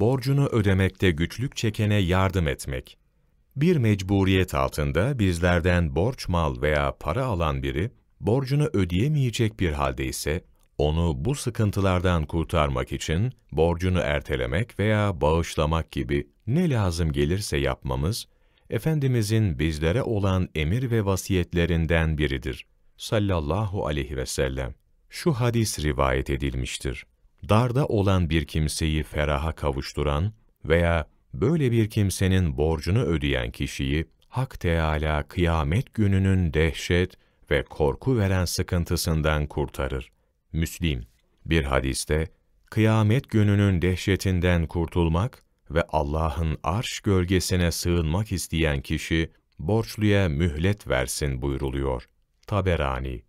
borcunu ödemekte güçlük çekene yardım etmek. Bir mecburiyet altında bizlerden borç mal veya para alan biri, borcunu ödeyemeyecek bir halde ise, onu bu sıkıntılardan kurtarmak için borcunu ertelemek veya bağışlamak gibi ne lazım gelirse yapmamız, Efendimizin bizlere olan emir ve vasiyetlerinden biridir. Sallallahu aleyhi ve sellem. Şu hadis rivayet edilmiştir darda olan bir kimseyi feraha kavuşturan veya böyle bir kimsenin borcunu ödeyen kişiyi Hak teala kıyamet gününün dehşet ve korku veren sıkıntısından kurtarır. Müslim bir hadiste kıyamet gününün dehşetinden kurtulmak ve Allah'ın arş gölgesine sığınmak isteyen kişi borçluya mühlet versin buyuruluyor. Taberani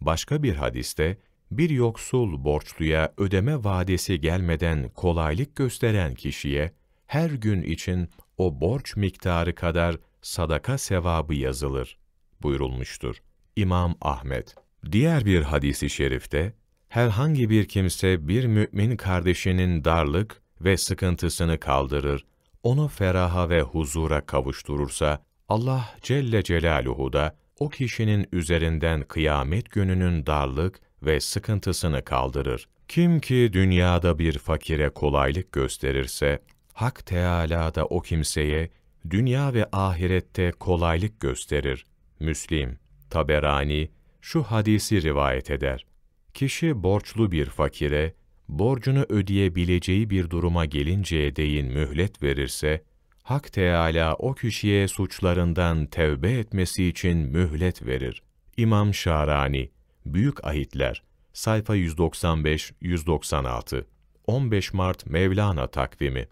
Başka bir hadiste bir yoksul borçluya ödeme vadesi gelmeden kolaylık gösteren kişiye her gün için o borç miktarı kadar sadaka sevabı yazılır buyurulmuştur İmam Ahmet. Diğer bir hadisi şerifte herhangi bir kimse bir mümin kardeşinin darlık ve sıkıntısını kaldırır, onu feraha ve huzura kavuşturursa Allah Celle Celaluhu da o kişinin üzerinden kıyamet gününün darlık ve sıkıntısını kaldırır. Kim ki dünyada bir fakire kolaylık gösterirse, Hak Teâlâ da o kimseye dünya ve ahirette kolaylık gösterir. Müslim, Taberani şu hadisi rivayet eder. Kişi borçlu bir fakire, borcunu ödeyebileceği bir duruma gelinceye değin mühlet verirse, Hak Teâlâ o kişiye suçlarından tevbe etmesi için mühlet verir. İmam Şarani, Büyük Ahitler, sayfa 195-196, 15 Mart Mevlana takvimi